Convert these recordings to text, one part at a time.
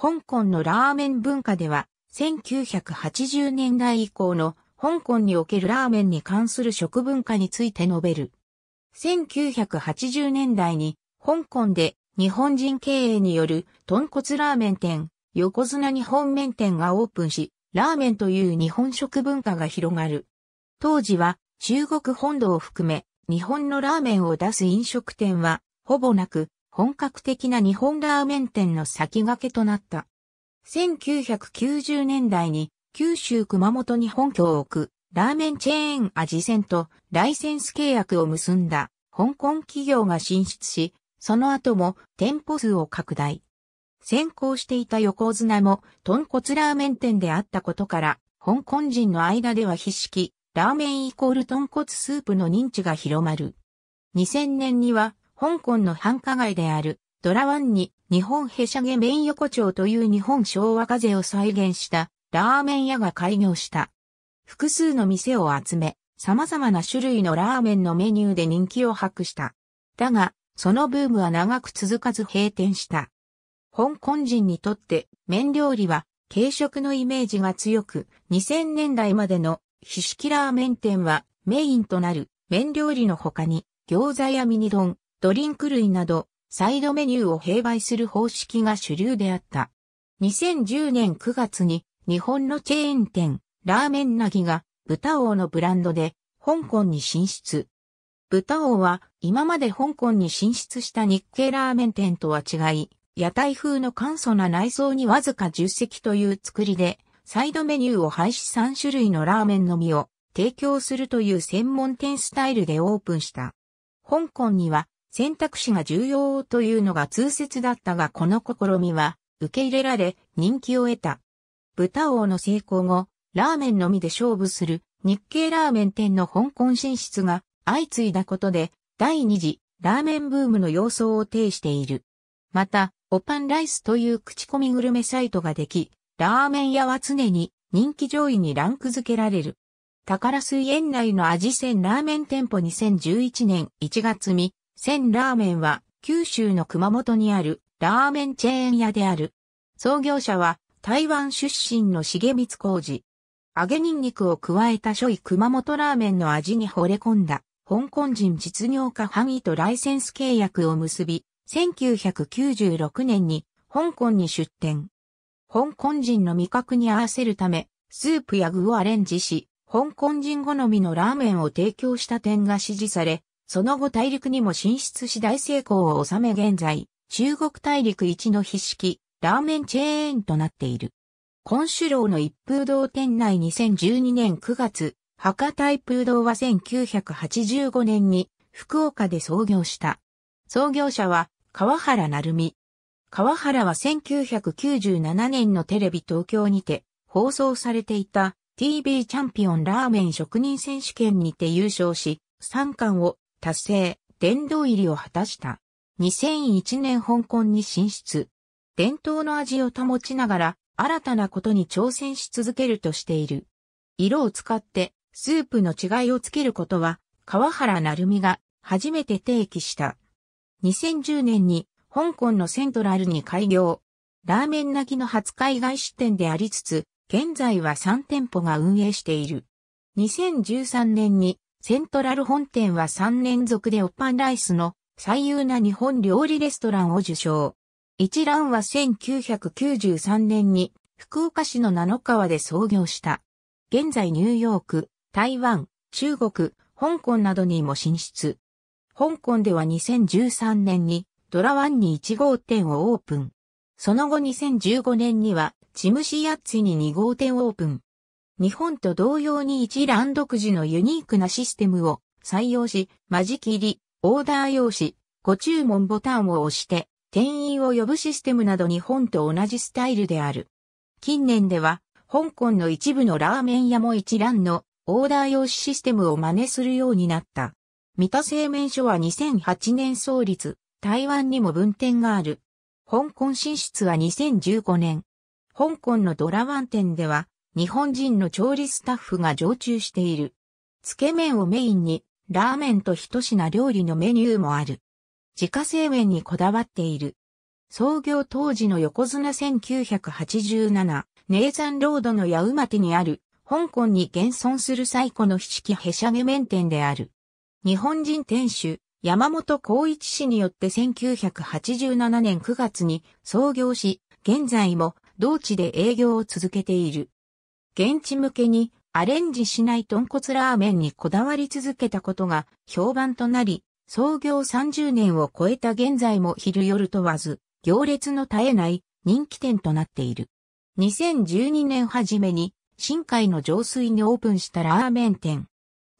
香港のラーメン文化では、1980年代以降の香港におけるラーメンに関する食文化について述べる。1980年代に香港で日本人経営による豚骨ラーメン店、横綱日本麺店がオープンし、ラーメンという日本食文化が広がる。当時は中国本土を含め日本のラーメンを出す飲食店はほぼなく、本格的な日本ラーメン店の先駆けとなった。1990年代に九州熊本に本拠を置くラーメンチェーン味線とライセンス契約を結んだ香港企業が進出し、その後も店舗数を拡大。先行していた横綱も豚骨ラーメン店であったことから、香港人の間では必式、ラーメンイコール豚骨スープの認知が広まる。2000年には香港の繁華街である、ドラワンに日本へしゃげ麺横丁という日本昭和風を再現したラーメン屋が開業した。複数の店を集め、様々な種類のラーメンのメニューで人気を博した。だが、そのブームは長く続かず閉店した。香港人にとって麺料理は軽食のイメージが強く、2000年代までのひしきラーメン店はメインとなる麺料理の他に餃子やミニ丼、ドリンク類など、サイドメニューを併売する方式が主流であった。2010年9月に日本のチェーン店、ラーメンなぎが豚王のブランドで香港に進出。豚王は今まで香港に進出した日系ラーメン店とは違い、屋台風の簡素な内装にわずか10席という作りで、サイドメニューを廃止3種類のラーメンのみを提供するという専門店スタイルでオープンした。香港には選択肢が重要というのが通説だったがこの試みは受け入れられ人気を得た。豚王の成功後、ラーメンのみで勝負する日系ラーメン店の香港進出が相次いだことで第二次ラーメンブームの様相を呈している。また、オパンライスという口コミグルメサイトができ、ラーメン屋は常に人気上位にランク付けられる。宝水園内の味仙ラーメン店舗2011年1月に、千ラーメンは九州の熊本にあるラーメンチェーン屋である。創業者は台湾出身の重光浩二。揚げニンニクを加えた諸位熊本ラーメンの味に惚れ込んだ香港人実業家ハギとライセンス契約を結び、1996年に香港に出店。香港人の味覚に合わせるため、スープや具をアレンジし、香港人好みのラーメンを提供した点が支持され、その後大陸にも進出し大成功を収め現在、中国大陸一の筆式、ラーメンチェーンとなっている。コンシュローの一風堂店内2012年9月、博多一風堂は1985年に福岡で創業した。創業者は川原成美。川原は1997年のテレビ東京にて放送されていた TV チャンピオンラーメン職人選手権にて優勝し、3冠を達成、殿堂入りを果たした。2001年香港に進出。伝統の味を保ちながら、新たなことに挑戦し続けるとしている。色を使って、スープの違いをつけることは、川原成美が初めて提起した。2010年に香港のセントラルに開業。ラーメンなきの初海外出店でありつつ、現在は3店舗が運営している。2013年にセントラル本店は3連続でオッパンライスの最優な日本料理レストランを受賞。一蘭は1993年に福岡市の七川で創業した。現在ニューヨーク、台湾、中国、香港などにも進出。香港では2013年にドラワンに1号店をオープン。その後2015年にはチムシヤッツィに2号店オープン。日本と同様に一覧独自のユニークなシステムを採用し、間仕切り、オーダー用紙、ご注文ボタンを押して、店員を呼ぶシステムなど日本と同じスタイルである。近年では、香港の一部のラーメン屋も一覧のオーダー用紙システムを真似するようになった。三田製麺所は2008年創立、台湾にも分店がある。香港進出は2015年。香港のドラワン店では、日本人の調理スタッフが常駐している。つけ麺をメインに、ラーメンと一品料理のメニューもある。自家製麺にこだわっている。創業当時の横綱1987、ネーザンロードの八馬手にある、香港に現存する最古の七季へしゃげ麺店である。日本人店主、山本孝一氏によって1987年9月に創業し、現在も同地で営業を続けている。現地向けにアレンジしない豚骨ラーメンにこだわり続けたことが評判となり、創業30年を超えた現在も昼夜問わず、行列の絶えない人気店となっている。2012年初めに、深海の上水にオープンしたラーメン店。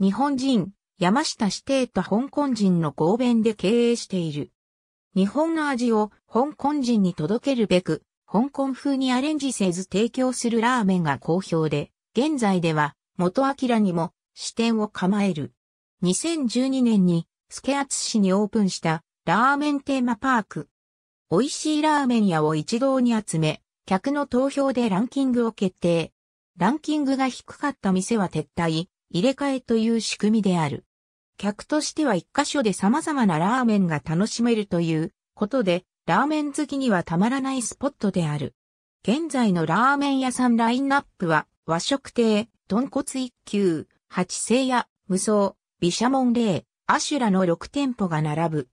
日本人、山下指定と香港人の合弁で経営している。日本の味を香港人に届けるべく、香港風にアレンジせず提供するラーメンが好評で、現在では元明にも支店を構える。2012年に、助厚市にオープンしたラーメンテーマパーク。美味しいラーメン屋を一堂に集め、客の投票でランキングを決定。ランキングが低かった店は撤退、入れ替えという仕組みである。客としては一箇所で様々なラーメンが楽しめるということで、ラーメン好きにはたまらないスポットである。現在のラーメン屋さんラインナップは、和食亭、豚骨一級、八星屋、無双、美写門霊、アシュラの6店舗が並ぶ。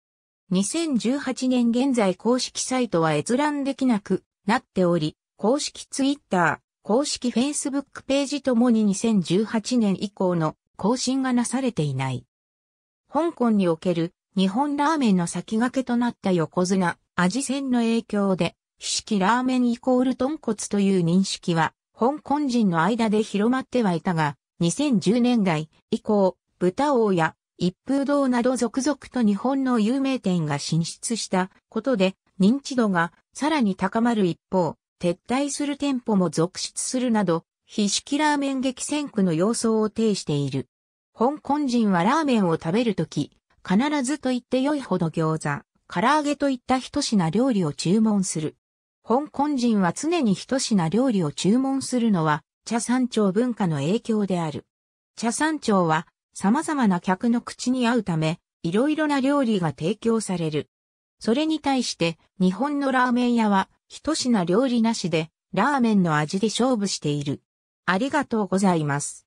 2018年現在公式サイトは閲覧できなくなっており、公式ツイッター、公式フェイスブックページともに2018年以降の更新がなされていない。香港における日本ラーメンの先駆けとなった横綱、味戦の影響で、ひしきラーメンイコール豚骨という認識は、香港人の間で広まってはいたが、2010年代以降、豚王や一風堂など続々と日本の有名店が進出したことで、認知度がさらに高まる一方、撤退する店舗も続出するなど、ひしきラーメン激戦区の様相を呈している。香港人はラーメンを食べるとき、必ずと言って良いほど餃子、唐揚げといった一品料理を注文する。香港人は常に一品料理を注文するのは、茶山町文化の影響である。茶山町は様々な客の口に合うため、いろいろな料理が提供される。それに対して日本のラーメン屋は一品料理なしでラーメンの味で勝負している。ありがとうございます。